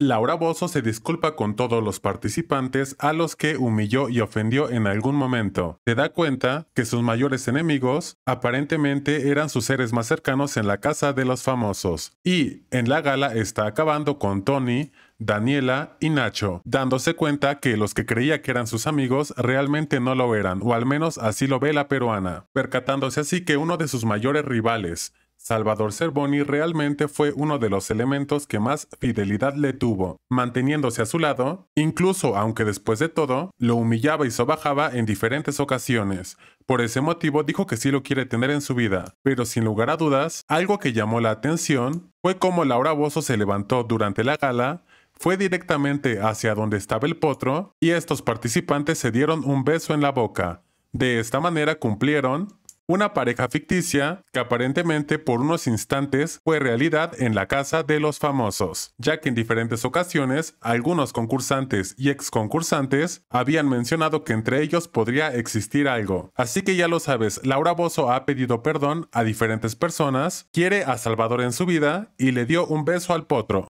Laura Bozo se disculpa con todos los participantes a los que humilló y ofendió en algún momento. Se da cuenta que sus mayores enemigos aparentemente eran sus seres más cercanos en la casa de los famosos. Y en la gala está acabando con Tony, Daniela y Nacho, dándose cuenta que los que creía que eran sus amigos realmente no lo eran, o al menos así lo ve la peruana, percatándose así que uno de sus mayores rivales, Salvador Cervoni realmente fue uno de los elementos que más fidelidad le tuvo, manteniéndose a su lado, incluso aunque después de todo lo humillaba y sobajaba en diferentes ocasiones. Por ese motivo dijo que sí lo quiere tener en su vida, pero sin lugar a dudas, algo que llamó la atención fue cómo Laura Bozo se levantó durante la gala fue directamente hacia donde estaba el potro y estos participantes se dieron un beso en la boca. De esta manera cumplieron una pareja ficticia que aparentemente por unos instantes fue realidad en la casa de los famosos, ya que en diferentes ocasiones algunos concursantes y ex concursantes habían mencionado que entre ellos podría existir algo. Así que ya lo sabes, Laura Bozo ha pedido perdón a diferentes personas, quiere a Salvador en su vida y le dio un beso al potro.